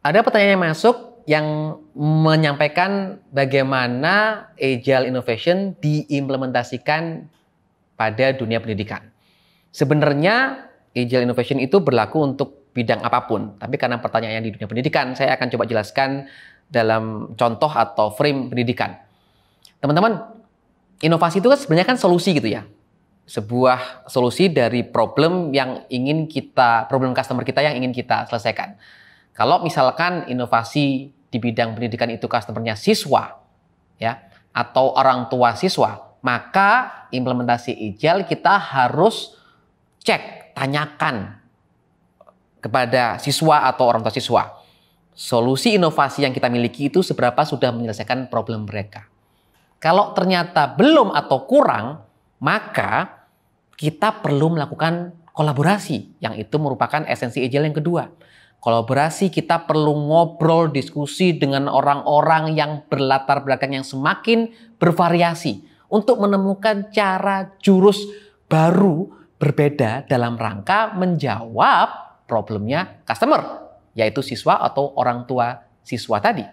Ada pertanyaan yang masuk yang menyampaikan bagaimana agile innovation diimplementasikan pada dunia pendidikan. Sebenarnya agile innovation itu berlaku untuk bidang apapun, tapi karena yang di dunia pendidikan, saya akan coba jelaskan dalam contoh atau frame pendidikan. Teman-teman, inovasi itu kan sebenarnya kan solusi gitu ya. Sebuah solusi dari problem yang ingin kita, problem customer kita yang ingin kita selesaikan. Kalau misalkan inovasi di bidang pendidikan itu customernya siswa, ya, atau orang tua siswa, maka implementasi ijal kita harus cek, tanyakan kepada siswa atau orang tua siswa. Solusi inovasi yang kita miliki itu seberapa sudah menyelesaikan problem mereka. Kalau ternyata belum atau kurang, maka kita perlu melakukan kolaborasi yang itu merupakan esensi ijal yang kedua Kolaborasi kita perlu ngobrol, diskusi dengan orang-orang yang berlatar belakang yang semakin bervariasi untuk menemukan cara jurus baru berbeda dalam rangka menjawab problemnya customer, yaitu siswa atau orang tua siswa tadi.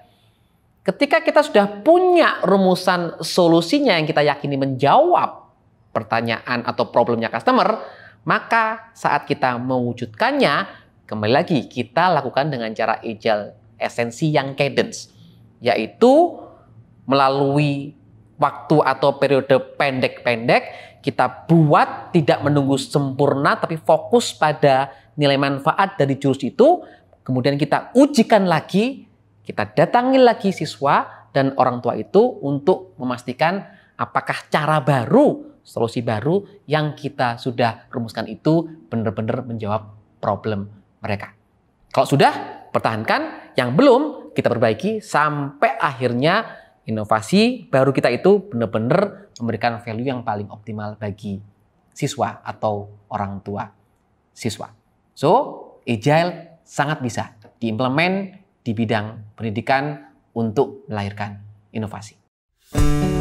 Ketika kita sudah punya rumusan solusinya yang kita yakini menjawab pertanyaan atau problemnya customer, maka saat kita mewujudkannya, Kembali lagi, kita lakukan dengan cara agile, esensi yang cadence, yaitu melalui waktu atau periode pendek-pendek kita buat tidak menunggu sempurna tapi fokus pada nilai manfaat dari jurus itu kemudian kita ujikan lagi kita datangi lagi siswa dan orang tua itu untuk memastikan apakah cara baru solusi baru yang kita sudah rumuskan itu benar-benar menjawab problem mereka. Kalau sudah, pertahankan. Yang belum, kita perbaiki sampai akhirnya inovasi baru kita itu benar-benar memberikan value yang paling optimal bagi siswa atau orang tua siswa. So, agile sangat bisa diimplement di bidang pendidikan untuk melahirkan inovasi. Thank